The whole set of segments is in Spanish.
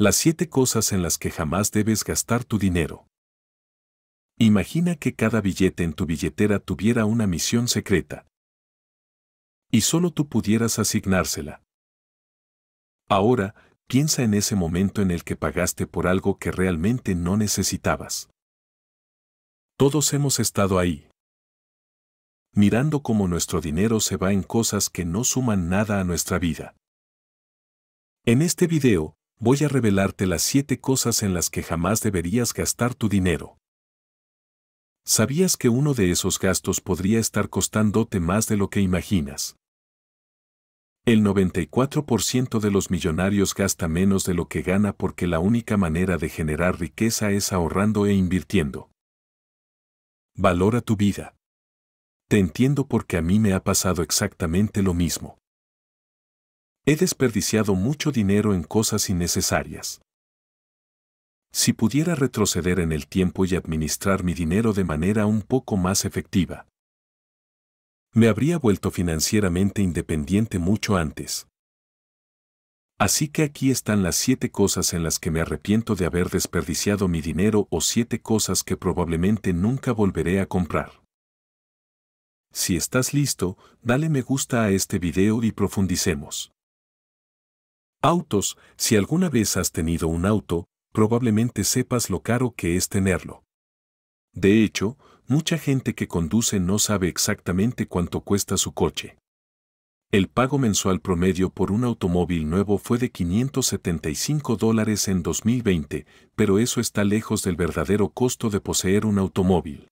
Las siete cosas en las que jamás debes gastar tu dinero. Imagina que cada billete en tu billetera tuviera una misión secreta. Y solo tú pudieras asignársela. Ahora, piensa en ese momento en el que pagaste por algo que realmente no necesitabas. Todos hemos estado ahí. Mirando cómo nuestro dinero se va en cosas que no suman nada a nuestra vida. En este video, voy a revelarte las siete cosas en las que jamás deberías gastar tu dinero. ¿Sabías que uno de esos gastos podría estar costándote más de lo que imaginas? El 94% de los millonarios gasta menos de lo que gana porque la única manera de generar riqueza es ahorrando e invirtiendo. Valora tu vida. Te entiendo porque a mí me ha pasado exactamente lo mismo. He desperdiciado mucho dinero en cosas innecesarias. Si pudiera retroceder en el tiempo y administrar mi dinero de manera un poco más efectiva, me habría vuelto financieramente independiente mucho antes. Así que aquí están las siete cosas en las que me arrepiento de haber desperdiciado mi dinero o siete cosas que probablemente nunca volveré a comprar. Si estás listo, dale me gusta a este video y profundicemos. Autos, si alguna vez has tenido un auto, probablemente sepas lo caro que es tenerlo. De hecho, mucha gente que conduce no sabe exactamente cuánto cuesta su coche. El pago mensual promedio por un automóvil nuevo fue de 575 dólares en 2020, pero eso está lejos del verdadero costo de poseer un automóvil.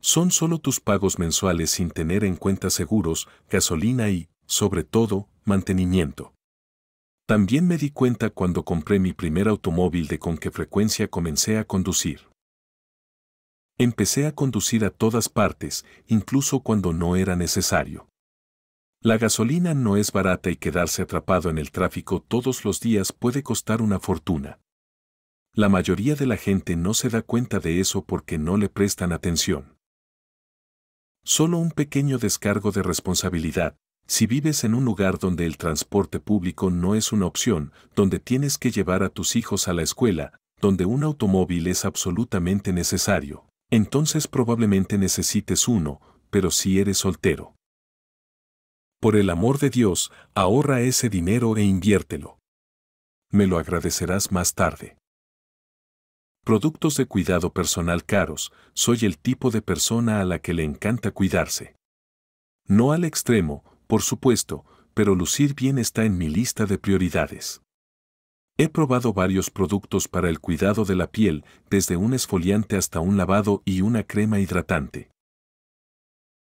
Son solo tus pagos mensuales sin tener en cuenta seguros, gasolina y, sobre todo, mantenimiento. También me di cuenta cuando compré mi primer automóvil de con qué frecuencia comencé a conducir. Empecé a conducir a todas partes, incluso cuando no era necesario. La gasolina no es barata y quedarse atrapado en el tráfico todos los días puede costar una fortuna. La mayoría de la gente no se da cuenta de eso porque no le prestan atención. Solo un pequeño descargo de responsabilidad, si vives en un lugar donde el transporte público no es una opción, donde tienes que llevar a tus hijos a la escuela, donde un automóvil es absolutamente necesario, entonces probablemente necesites uno, pero si eres soltero. Por el amor de Dios, ahorra ese dinero e inviértelo. Me lo agradecerás más tarde. Productos de cuidado personal caros, soy el tipo de persona a la que le encanta cuidarse. No al extremo, por supuesto, pero lucir bien está en mi lista de prioridades. He probado varios productos para el cuidado de la piel, desde un esfoliante hasta un lavado y una crema hidratante.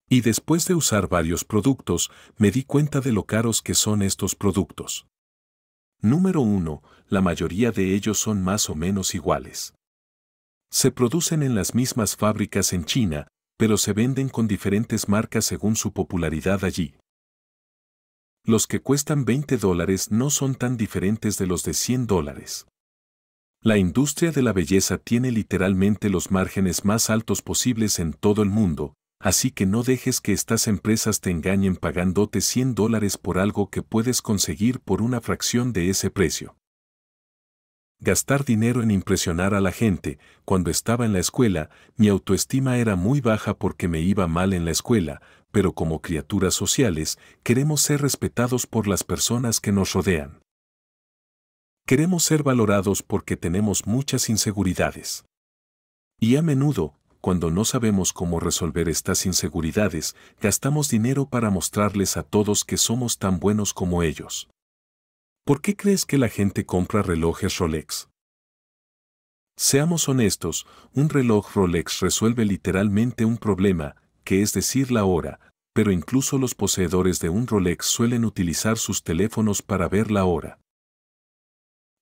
Y después de usar varios productos, me di cuenta de lo caros que son estos productos. Número 1. La mayoría de ellos son más o menos iguales. Se producen en las mismas fábricas en China, pero se venden con diferentes marcas según su popularidad allí. Los que cuestan 20 dólares no son tan diferentes de los de 100 dólares. La industria de la belleza tiene literalmente los márgenes más altos posibles en todo el mundo, así que no dejes que estas empresas te engañen pagándote 100 dólares por algo que puedes conseguir por una fracción de ese precio. Gastar dinero en impresionar a la gente. Cuando estaba en la escuela, mi autoestima era muy baja porque me iba mal en la escuela, pero como criaturas sociales queremos ser respetados por las personas que nos rodean. Queremos ser valorados porque tenemos muchas inseguridades. Y a menudo, cuando no sabemos cómo resolver estas inseguridades, gastamos dinero para mostrarles a todos que somos tan buenos como ellos. ¿Por qué crees que la gente compra relojes Rolex? Seamos honestos, un reloj Rolex resuelve literalmente un problema, que es decir la hora, pero incluso los poseedores de un Rolex suelen utilizar sus teléfonos para ver la hora.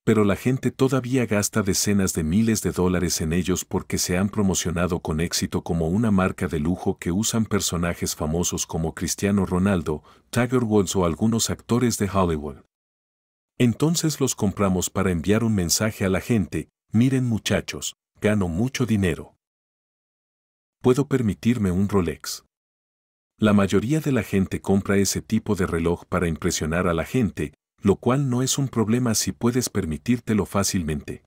Pero la gente todavía gasta decenas de miles de dólares en ellos porque se han promocionado con éxito como una marca de lujo que usan personajes famosos como Cristiano Ronaldo, Tiger Woods o algunos actores de Hollywood. Entonces los compramos para enviar un mensaje a la gente, miren muchachos, gano mucho dinero puedo permitirme un Rolex. La mayoría de la gente compra ese tipo de reloj para impresionar a la gente, lo cual no es un problema si puedes permitírtelo fácilmente.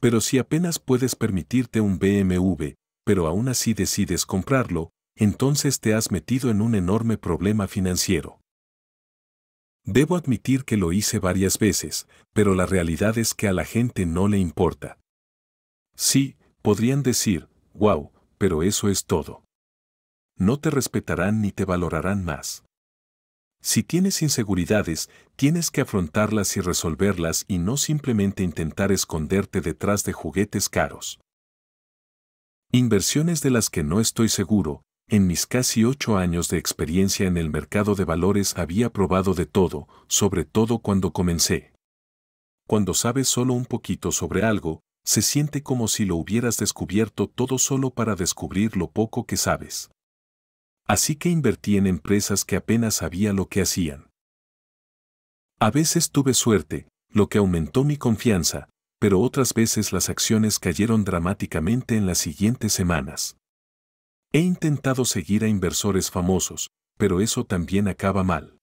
Pero si apenas puedes permitirte un BMW, pero aún así decides comprarlo, entonces te has metido en un enorme problema financiero. Debo admitir que lo hice varias veces, pero la realidad es que a la gente no le importa. Sí, podrían decir, wow, pero eso es todo. No te respetarán ni te valorarán más. Si tienes inseguridades, tienes que afrontarlas y resolverlas y no simplemente intentar esconderte detrás de juguetes caros. Inversiones de las que no estoy seguro, en mis casi ocho años de experiencia en el mercado de valores había probado de todo, sobre todo cuando comencé. Cuando sabes solo un poquito sobre algo, se siente como si lo hubieras descubierto todo solo para descubrir lo poco que sabes. Así que invertí en empresas que apenas sabía lo que hacían. A veces tuve suerte, lo que aumentó mi confianza, pero otras veces las acciones cayeron dramáticamente en las siguientes semanas. He intentado seguir a inversores famosos, pero eso también acaba mal.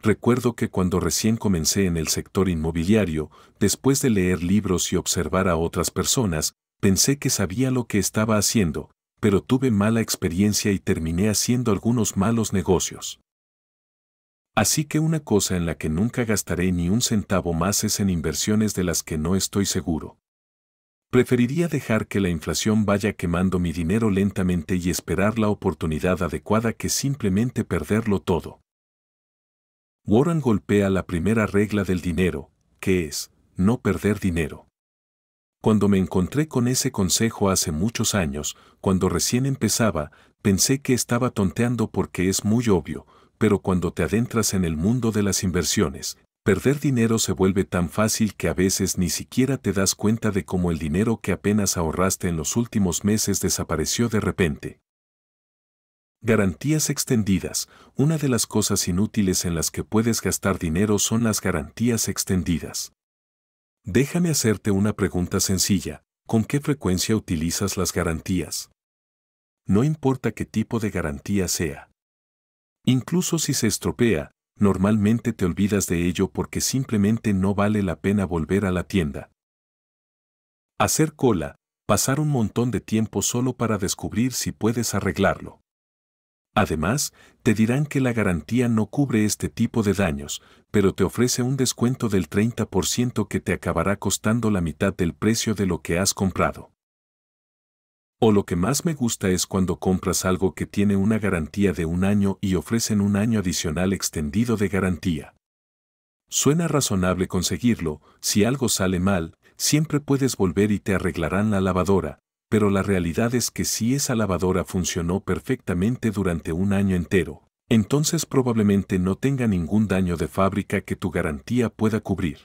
Recuerdo que cuando recién comencé en el sector inmobiliario, después de leer libros y observar a otras personas, pensé que sabía lo que estaba haciendo, pero tuve mala experiencia y terminé haciendo algunos malos negocios. Así que una cosa en la que nunca gastaré ni un centavo más es en inversiones de las que no estoy seguro. Preferiría dejar que la inflación vaya quemando mi dinero lentamente y esperar la oportunidad adecuada que simplemente perderlo todo. Warren golpea la primera regla del dinero, que es, no perder dinero. Cuando me encontré con ese consejo hace muchos años, cuando recién empezaba, pensé que estaba tonteando porque es muy obvio, pero cuando te adentras en el mundo de las inversiones, perder dinero se vuelve tan fácil que a veces ni siquiera te das cuenta de cómo el dinero que apenas ahorraste en los últimos meses desapareció de repente, Garantías extendidas. Una de las cosas inútiles en las que puedes gastar dinero son las garantías extendidas. Déjame hacerte una pregunta sencilla. ¿Con qué frecuencia utilizas las garantías? No importa qué tipo de garantía sea. Incluso si se estropea, normalmente te olvidas de ello porque simplemente no vale la pena volver a la tienda. Hacer cola, pasar un montón de tiempo solo para descubrir si puedes arreglarlo. Además, te dirán que la garantía no cubre este tipo de daños, pero te ofrece un descuento del 30% que te acabará costando la mitad del precio de lo que has comprado. O lo que más me gusta es cuando compras algo que tiene una garantía de un año y ofrecen un año adicional extendido de garantía. Suena razonable conseguirlo, si algo sale mal, siempre puedes volver y te arreglarán la lavadora, pero la realidad es que si esa lavadora funcionó perfectamente durante un año entero, entonces probablemente no tenga ningún daño de fábrica que tu garantía pueda cubrir.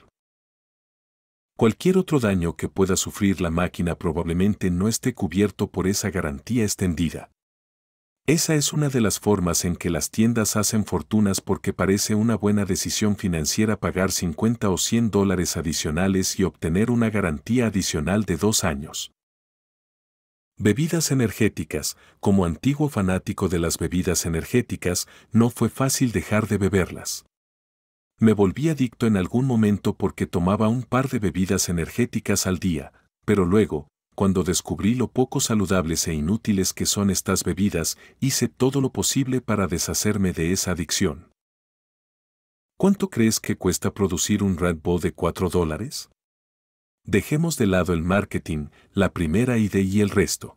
Cualquier otro daño que pueda sufrir la máquina probablemente no esté cubierto por esa garantía extendida. Esa es una de las formas en que las tiendas hacen fortunas porque parece una buena decisión financiera pagar 50 o 100 dólares adicionales y obtener una garantía adicional de dos años. Bebidas energéticas, como antiguo fanático de las bebidas energéticas, no fue fácil dejar de beberlas. Me volví adicto en algún momento porque tomaba un par de bebidas energéticas al día, pero luego, cuando descubrí lo poco saludables e inútiles que son estas bebidas, hice todo lo posible para deshacerme de esa adicción. ¿Cuánto crees que cuesta producir un Red Bull de 4 dólares? Dejemos de lado el marketing, la primera idea y el resto.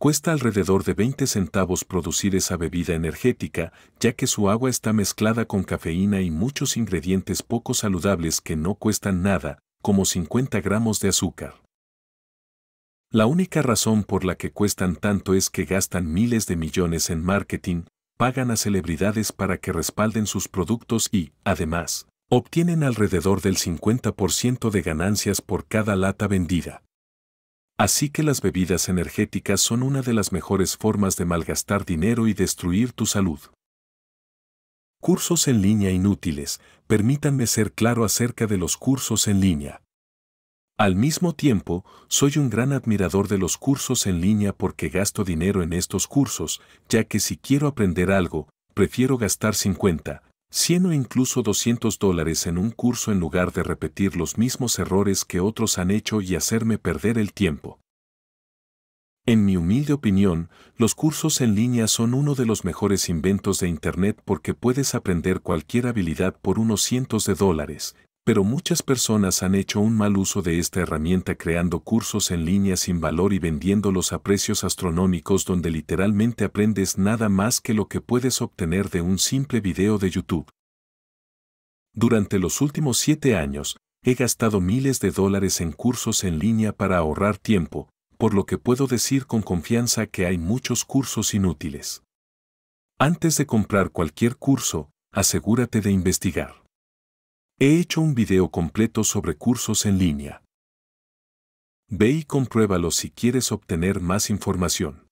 Cuesta alrededor de 20 centavos producir esa bebida energética, ya que su agua está mezclada con cafeína y muchos ingredientes poco saludables que no cuestan nada, como 50 gramos de azúcar. La única razón por la que cuestan tanto es que gastan miles de millones en marketing, pagan a celebridades para que respalden sus productos y, además, obtienen alrededor del 50% de ganancias por cada lata vendida. Así que las bebidas energéticas son una de las mejores formas de malgastar dinero y destruir tu salud. Cursos en línea inútiles, permítanme ser claro acerca de los cursos en línea. Al mismo tiempo, soy un gran admirador de los cursos en línea porque gasto dinero en estos cursos, ya que si quiero aprender algo, prefiero gastar 50, 100 o incluso 200 dólares en un curso en lugar de repetir los mismos errores que otros han hecho y hacerme perder el tiempo. En mi humilde opinión, los cursos en línea son uno de los mejores inventos de Internet porque puedes aprender cualquier habilidad por unos cientos de dólares, pero muchas personas han hecho un mal uso de esta herramienta creando cursos en línea sin valor y vendiéndolos a precios astronómicos donde literalmente aprendes nada más que lo que puedes obtener de un simple video de YouTube. Durante los últimos siete años, he gastado miles de dólares en cursos en línea para ahorrar tiempo, por lo que puedo decir con confianza que hay muchos cursos inútiles. Antes de comprar cualquier curso, asegúrate de investigar. He hecho un video completo sobre cursos en línea. Ve y compruébalo si quieres obtener más información.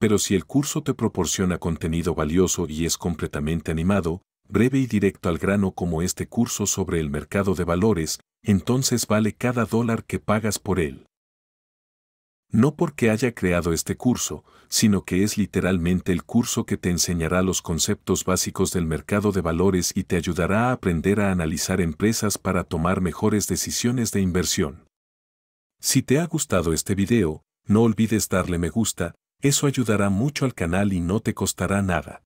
Pero si el curso te proporciona contenido valioso y es completamente animado, breve y directo al grano como este curso sobre el mercado de valores, entonces vale cada dólar que pagas por él no porque haya creado este curso, sino que es literalmente el curso que te enseñará los conceptos básicos del mercado de valores y te ayudará a aprender a analizar empresas para tomar mejores decisiones de inversión. Si te ha gustado este video, no olvides darle me gusta, eso ayudará mucho al canal y no te costará nada.